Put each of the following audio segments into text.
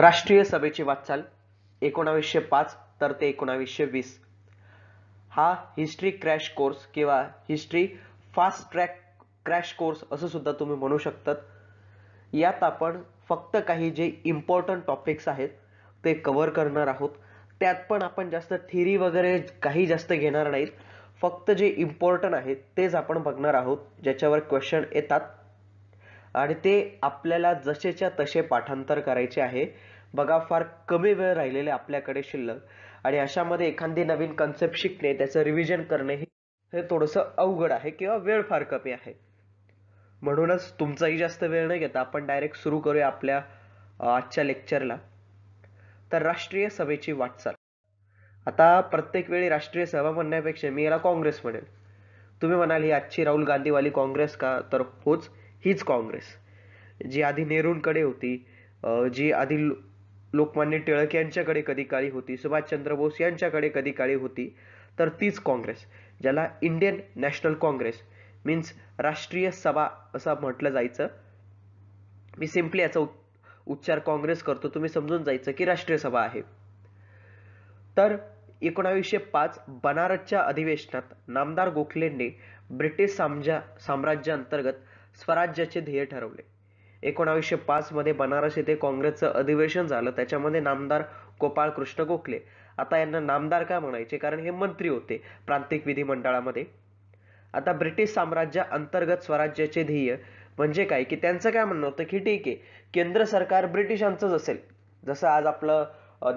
राष्ट्रीय सभेची वाटचाल एकोणावीसशे पाच तर ते एकोणावीसशे वीस हा हिस्ट्री क्रॅश कोर्स किंवा history fast track crash course असं सुद्धा तुम्ही म्हणू शकतात यात आपण फक्त काही जे इम्पॉर्टंट टॉपिक्स आहेत ते कव्हर करणार आहोत त्यात पण आपण जास्त थिरी वगैरे काही जास्त घेणार नाहीत फक्त जे इम्पॉर्टंट आहेत तेच आपण बघणार आहोत ज्याच्यावर क्वेश्चन येतात आणि ते आपल्याला जसेच्या तसे पाठांतर करायचे आहे बघा फार कमी वेळ राहिलेले आपल्याकडे शिल्लक आणि अशामध्ये एखादी नवीन कन्सेप्ट शिकणे त्याचं रिव्हिजन करणे हे थोडंसं अवघड आहे किंवा वेळ फार कमी आहे म्हणूनच तुमचाही जास्त वेळ नाही घेता आपण डायरेक्ट सुरू करूया आपल्या आजच्या लेक्चरला तर राष्ट्रीय सभेची वाटचाल आता प्रत्येक वेळी राष्ट्रीय सभा म्हणण्यापेक्षा मी याला काँग्रेस म्हणेल तुम्ही म्हणाल ही आजची राहुल गांधीवाली काँग्रेस का तर होच हीच काँग्रेस जी आधी नेहरूंकडे होती जी आधी लोकमान्य टिळक यांच्याकडे कधी काळी होती सुभाषचंद्र बोस यांच्याकडे कधी काळी होती तर तीच काँग्रेस ज्याला इंडियन नॅशनल काँग्रेस मीन्स राष्ट्रीय सभा असं म्हटलं जायचं मी सिम्पली याचा उच्चार काँग्रेस करतो तुम्ही समजून जायचं की राष्ट्रीय सभा आहे तर एकोणावीसशे पाच बनारसच्या अधिवेशनात नामदार गोखलेंनी ब्रिटिश अंतर्गत स्वराज्याचे ध्येय ठरवले एकोणावीसशे मध्ये बनारस येथे काँग्रेसचं अधिवेशन झालं त्याच्यामध्ये नामदार गोपाळ कृष्ण गोखले आता यांना नामदार का म्हणायचे कारण हे मंत्री होते प्रांतिक विधिमंडळामध्ये आता ब्रिटिश साम्राज्या अंतर्गत स्वराज्याचे ध्येय म्हणजे काय की त्यांचं काय म्हणणं होतं की ठीक आहे केंद्र सरकार ब्रिटिशांचंच असेल जसं आज आपलं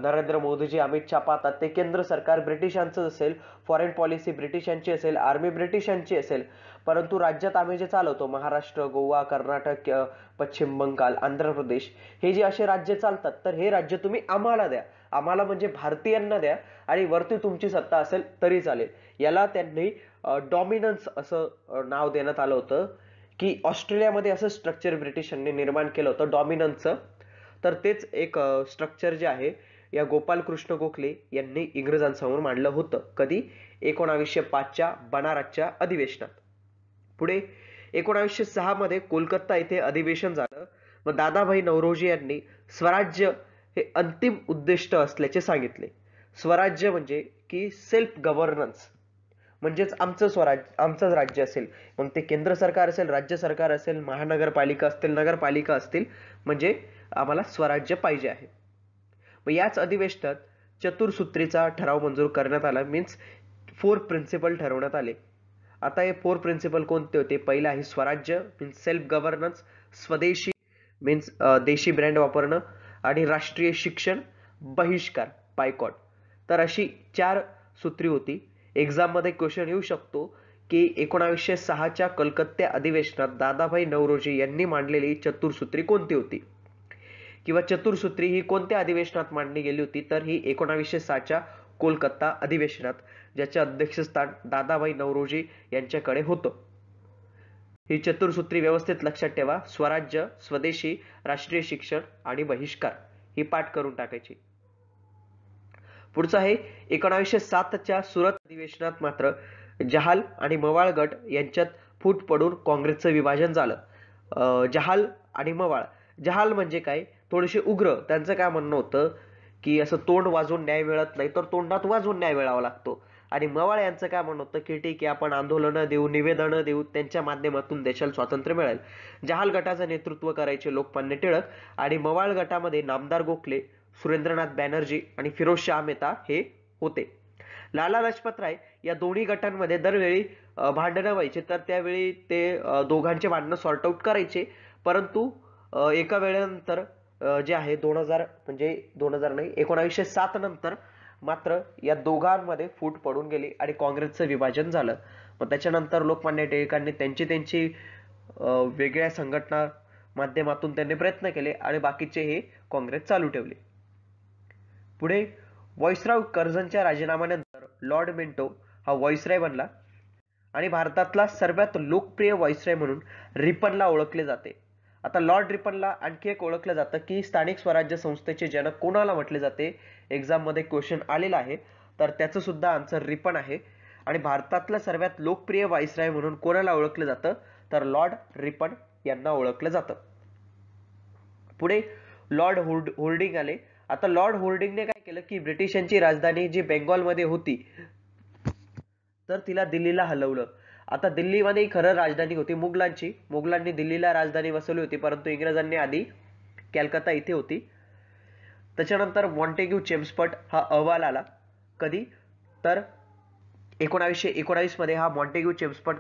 नरेंद्र मोदीजी अमित शहा पाहतात ते केंद्र सरकार ब्रिटिशांचं असेल फॉरेन पॉलिसी ब्रिटिशांची असेल आर्मी ब्रिटिशांची असेल परंतु राज्यात आम्ही जे चालवतो महाराष्ट्र गोवा कर्नाटक पश्चिम बंगाल आंध्र प्रदेश हे जे असे राज्य चालतात तर हे राज्य तुम्ही आम्हाला द्या आम्हाला म्हणजे भारतीयांना द्या आणि वरती तुमची सत्ता असेल तरी चालेल याला त्यांनी डॉमिनन्स असं नाव देण्यात आलं होतं की ऑस्ट्रेलियामध्ये असं स्ट्रक्चर ब्रिटिशांनी निर्माण केलं होतं डॉमिनन्सचं तर तेच एक स्ट्रक्चर जे आहे या गोपालकृष्ण गोखले यांनी इंग्रजांसमोर मांडलं होतं कधी एकोणावीसशे पाचच्या बनारसच्या अधिवेशनात पुढे एकोणावीसशे सहामध्ये कोलकाता येथे अधिवेशन झालं व दादाभाई नवरोजी यांनी स्वराज्य हे अंतिम उद्दिष्ट असल्याचे सांगितले स्वराज्य म्हणजे की सेल्फ गव्हर्नन्स म्हणजेच आमचं स्वराज्य आमचंच राज्य असेल मग ते केंद्र सरकार असेल राज्य सरकार असेल महानगरपालिका असतील नगरपालिका असतील म्हणजे आम्हाला स्वराज्य पाहिजे आहे मग याच अधिवेशनात चतुर्सूत्रीचा ठराव मंजूर करण्यात आला मीन्स फोर प्रिन्सिपल ठरवण्यात आले आता हे फोर प्रिन्सिपल कोणते होते पहिला आहे swarajya means self governance swadeshi means देशी ब्रँड वापरणं आणि राष्ट्रीय शिक्षण बहिष्कार बायकॉट तर अशी चार सूत्री होती एक्झाममध्ये क्वेश्चन येऊ शकतो की एकोणावीसशे सहाच्या कलकत्त्या अधिवेशनात दादाभाई नवरोजी यांनी मांडलेली चतुर्सूत्री कोणती होती किंवा चतुर्सूत्री ही कोणत्या अधिवेशनात मांडली गेली होती तर ही एकोणावीसशे सहाच्या कोलकाता अधिवेशनात ज्याचे अध्यक्षस्थान दादाबाई नवरोजी यांच्याकडे होतं ही चतुर्सूत्री व्यवस्थित लक्षात ठेवा स्वराज्य स्वदेशी राष्ट्रीय शिक्षण आणि बहिष्कार ही पाठ करून टाकायची पुढचं आहे एकोणावीसशे सातच्या सुरत अधिवेशनात मात्र जहाल आणि मवाळ गट यांच्यात फूट पडून काँग्रेसचं विभाजन झालं जहाल आणि मवाळ जहाल म्हणजे काय थोडेसे उग्र त्यांचं काय म्हणणं होतं की असं तोंड वाजवून न्याय मिळत नाही तर तोंडात वाजवून न्याय मिळावा लागतो आणि मवाळ यांचं काय म्हणणं होतं की ठीक आहे आपण आंदोलनं देऊ निवेदनं देऊ त्यांच्या माध्यमातून देशाला स्वातंत्र्य मिळेल जहाल गटाचं नेतृत्व करायचे लोकमान्य टिळक आणि मवाळ गटामध्ये नामदार गोखले सुरेंद्रनाथ बॅनर्जी आणि फिरोज शाह मेहता हे होते लाला लजपत राय या दोन्ही गटांमध्ये दरवेळी भांडणं व्हायचे तर त्यावेळी ते दोघांचे भांडणं सॉर्ट आऊट करायचे परंतु एका वेळेनंतर जे आहे दोन हजार म्हणजे दोन हजार नाही एकोणावीसशे सात नंतर मात्र या दोघांमध्ये फूट पडून गेली आणि काँग्रेसचं विभाजन झालं मग त्याच्यानंतर लोकमान्य टिळकांनी त्यांची त्यांची वेगळ्या संघटना माध्यमातून त्यांनी प्रयत्न केले आणि बाकीचे हे काँग्रेस चालू ठेवले पुढे वॉइसराव कर्जनच्या राजीनाम्यानंतर लॉर्ड मिंटो हा व्हॉइसराय बनला आणि भारतातला सर्वात लोकप्रिय व्हॉइसराय म्हणून रिपनला ओळखले जाते आता लॉर्ड रिपनला आणखी एक ओळखलं जातं की स्थानिक स्वराज्य संस्थेचे जनक कोणाला म्हटले जाते एक्झाममध्ये क्वेश्चन आलेला आहे तर त्याचं सुद्धा आन्सर रिपन आहे आणि भारतातलं सर्वात लोकप्रिय वाईसराय म्हणून कोणाला ओळखलं जातं तर लॉर्ड रिपन यांना ओळखलं जातं पुढे लॉर्ड होर्ड होर्डिंग आले आता लॉर्ड होर्डिंगने काय केलं की ब्रिटिशांची राजधानी जी बेंगॉलमध्ये होती तर तिला दिल्लीला हलवलं आता दिल्लीमध्ये खरं राजधानी होती मुघलांची मुघलांनी दिल्लीला राजधानी वसवली होती परंतु इंग्रजांनी आधी कॅलकत्ता इथे होती त्याच्यानंतर मॉन्टेग्यू चेम्सपट हा अहवाल आला कधी तर एकोणावीसशे एकोणावीसमध्ये हा मॉन्टेग्यू चेम्सपट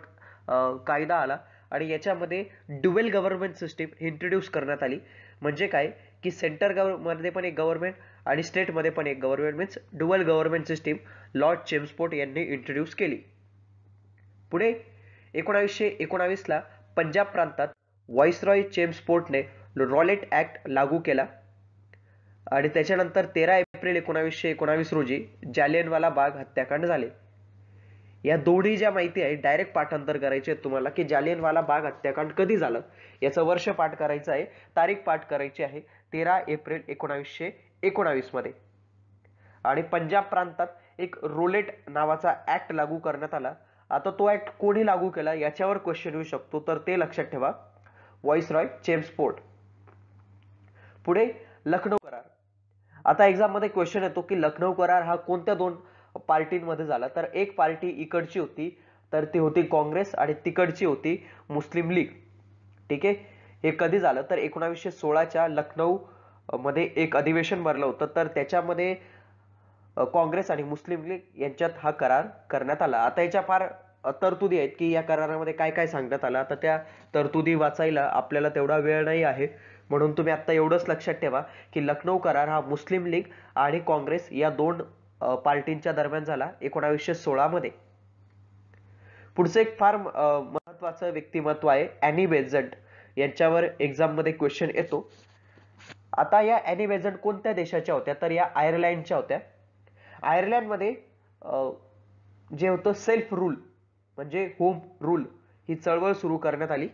कायदा आला आणि याच्यामध्ये ड्युएल गव्हर्नमेंट सिस्टीम इंट्रोड्यूस करण्यात आली म्हणजे काय की सेंटर गव्हर्नमध्ये पण एक गव्हर्नमेंट आणि स्टेटमध्ये पण एक government means dual government system Lord Chelmsford यांनी इंट्रोड्यूस केली पुढे एकोणावीसशे एकोणावीसला पंजाब प्रांतात चेम्स चेम्सपोर्टने रॉलेट ॲक्ट लागू केला आणि त्याच्यानंतर तेरा एप्रिल एकोणावीसशे एकोणावीस रोजी जालियनवाला बाग हत्याकांड झाले या दोन्ही ज्या माहिती आहे डायरेक्ट पाठांतर करायचे तुम्हाला की जालियनवाला बाग हत्याकांड कधी झालं याचं वर्ष पाठ करायचं आहे तारीख पाठ करायची आहे तेरा एप्रिल एकोणावीसशे एकोणावीसमध्ये आणि पंजाब प्रांतात एक रोलेट नावाचा ऍक्ट लागू करण्यात आला आता तो ऍक्ट कोणी लागू केला याच्यावर क्वेश्चन येऊ शकतो तर ते लक्षात ठेवा व्हॉइस रॉय चेम्सपोर्ट पुढे लखनौ करार आता एक्झाम मध्ये क्वेश्चन येतो की लखनौ करार हा कोणत्या दोन पार्टींमध्ये झाला तर एक पार्टी इकडची होती तर ती होती काँग्रेस आणि तिकडची होती मुस्लिम लीग ठीक आहे हे कधी झालं तर एकोणावीसशे सोळाच्या लखनौ मध्ये एक अधिवेशन भरलं होतं तर त्याच्यामध्ये काँग्रेस आणि मुस्लिम लीग यांच्यात हा करार करण्यात आला आता याच्या फार तरतुदी आहेत की या करारामध्ये काय काय सांगण्यात आलं आता त्या तरतुदी वाचायला आपल्याला तेवढा वेळ नाही आहे म्हणून तुम्ही आत्ता एवढंच लक्षात ठेवा की लखनौ करार हा मुस्लिम लीग आणि काँग्रेस या दोन पार्टींच्या दरम्यान झाला एकोणावीसशे सोळामध्ये पुढचं एक फार महत्वाचं व्यक्तिमत्व आहे अॅनी बेझंट यांच्यावर एक्झाममध्ये क्वेश्चन येतो आता या अॅनी बेझंट कोणत्या देशाच्या होत्या तर या आयर्लंडच्या होत्या आयर्लंडमध्ये जे होतं सेल्फ रूल म्हणजे होम रूल ही चळवळ सुरू करण्यात आली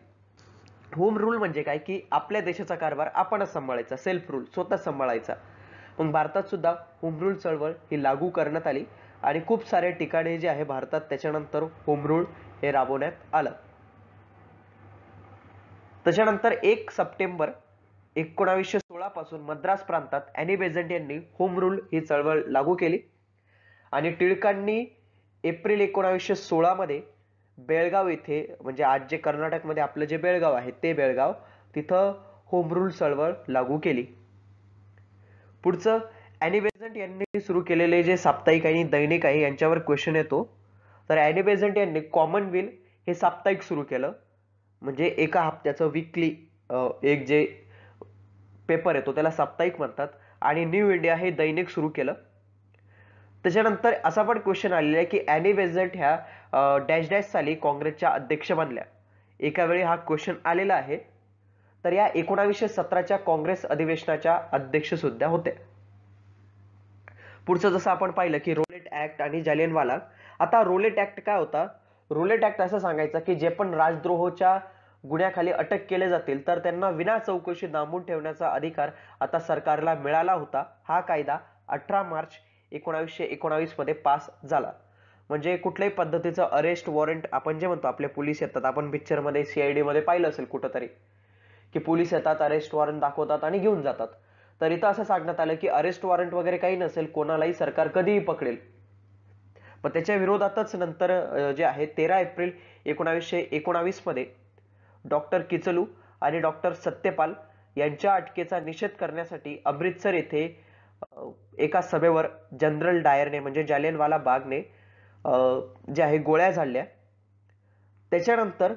होम रूल म्हणजे काय की आपल्या देशाचा कारभार आपणच सांभाळायचा सेल्फ रूल स्वतः सांभाळायचा मग भारतात सुद्धा होम रूल चळवळ ही लागू करण्यात आली आणि खूप सारे ठिकाणे जे आहे भारतात त्याच्यानंतर होम रूल हे राबवण्यात आलं त्याच्यानंतर एक सप्टेंबर एकोणावीसशे सोळा पासून मद्रास प्रांतात अॅनी बेझंट यांनी होम रूल ही चळवळ लागू केली आणि टिळकांनी एप्रिल एकोणावीसशे सोळामध्ये बेळगाव येथे म्हणजे आज जे कर्नाटकमध्ये आपलं जे बेळगाव आहे ते बेळगाव तिथं होम रूल चळवळ लागू केली पुढचं अॅनिबेझंट यांनी सुरू केलेले जे साप्ताहिक आणि दैनिक आहे यांच्यावर क्वेश्चन येतो तर अॅनिबेझंट यांनी कॉमनवेल हे साप्ताहिक सुरू केलं म्हणजे एका हप्त्याचं विकली एक जे पेपर येतो त्याला साप्ताहिक म्हणतात आणि न्यू इंडिया हे दैनिक सुरू केलं त्याच्यानंतर असा पण क्वेश्चन आलेला आहे की अॅनिबेझंट ह्या डॅश डॅश साली काँग्रेसच्या अध्यक्ष बनल्या एका वेळी हा क्वेश्चन आलेला आहे तर या एकोणावीसशे सतराच्या काँग्रेस अधिवेशनाच्या अध्यक्ष सुद्धा होत्या पुढचं जसं आपण पाहिलं की रोलेट ऍक्ट आणि जालियनवाला आता रोलेट ऍक्ट काय होता रोलेट ऍक्ट असं सांगायचं की जे पण राजद्रोहच्या गुन्ह्याखाली अटक केले जातील तर त्यांना विना चौकशी दामून ठेवण्याचा अधिकार आता सरकारला मिळाला होता हा कायदा अठरा मार्च एकोणावीसशे एकोणावीस मध्ये पास झाला म्हणजे कुठल्याही पद्धतीचं अरेस्ट वॉरंट आपण जे म्हणतो आपले पोलीस येतात आपण पिक्चरमध्ये सीआयडी मध्ये पाहिलं असेल कुठंतरी की पोलीस येतात अरेस्ट वॉरंट दाखवतात आणि घेऊन जातात तर इथं असं सांगण्यात आलं की अरेस्ट वॉरंट वगैरे काही नसेल कोणालाही सरकार कधीही पकडेल पण त्याच्या विरोधातच नंतर जे आहे तेरा एप्रिल एकोणावीसशे एकोणावीसमध्ये डॉक्टर किचलू आणि डॉक्टर सत्यपाल यांच्या अटकेचा निषेध करण्यासाठी अमृतसर येथे एका सभेवर जनरल डायरने म्हणजे जालियनवाला बागने जे आहे गोळ्या झाडल्या त्याच्यानंतर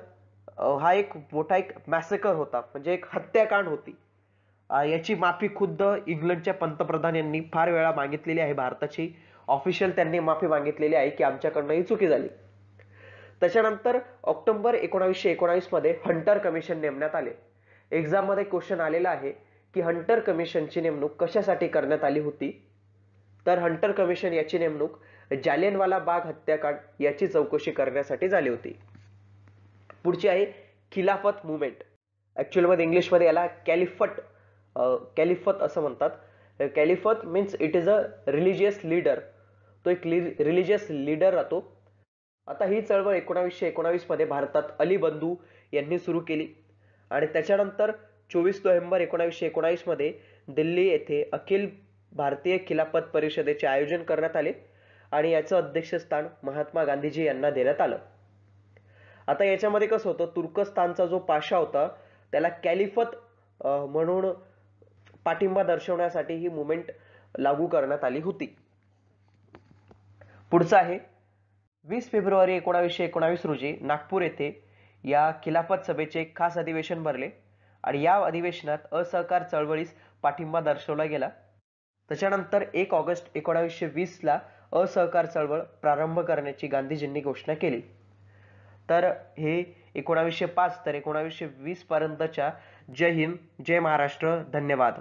हा एक मोठा एक मॅसेकर होता म्हणजे एक हत्याकांड होती याची माफी खुद्द इंग्लंडच्या पंतप्रधान यांनी फार वेळा मागितलेली आहे भारताची ऑफिशियल त्यांनी माफी मागितलेली आहे की आमच्याकडनं ही चुकी झाली त्याच्यानंतर ऑक्टोबर एकोणावीसशे एकोणावीस मध्ये हंटर कमिशन नेमण्यात आले एक्झाम मध्ये क्वेश्चन आलेला आहे की हंटर कमिशनची नेमणूक कशासाठी करण्यात आली होती तर हंटर कमिशन याची नेमणूक जालियनवाला बाग हत्याकांड याची चौकशी करण्यासाठी झाली होती पुढची आहे खिलाफत मुवमेंट ॲक्च्युअलमध्ये इंग्लिशमध्ये याला कॅलिफट कॅलिफत असं म्हणतात caliphate means it is a religious leader तो एक रिलिजियस लीडर राहतो आता ही चळवळ एकोणावीसशे एकोणावीसमध्ये भारतात अली बंधू यांनी सुरू केली आणि त्याच्यानंतर चोवीस नोव्हेंबर एकोणावीसशे एकोणावीसमध्ये दिल्ली येथे अखिल भारतीय खिलाफत परिषदेचे आयोजन करण्यात आले आणि याचं अध्यक्षस्थान महात्मा गांधीजी यांना देण्यात आलं आता याच्यामध्ये कसं होतं तुर्कस्तानचा जो पाशा होता त्याला कॅलिफत म्हणून पाठिंबा दर्शवण्यासाठी ही मुवमेंट लागू करण्यात आली होती पुढचं आहे वीस फेब्रुवारी एकोणावीसशे एकोणावीस रोजी नागपूर येथे या खिलाफत सभेचे खास अधिवेशन भरले आणि या अधिवेशनात असहकार चळवळीस पाठिंबा दर्शवला गेला त्याच्यानंतर एक ऑगस्ट एकोणावीसशे वीसला ला असहकार चळवळ प्रारंभ करण्याची गांधीजींनी घोषणा केली तर हे एकोणावीसशे पाच तर एकोणावीसशे वीस पर्यंतच्या जय हिंद जय महाराष्ट्र धन्यवाद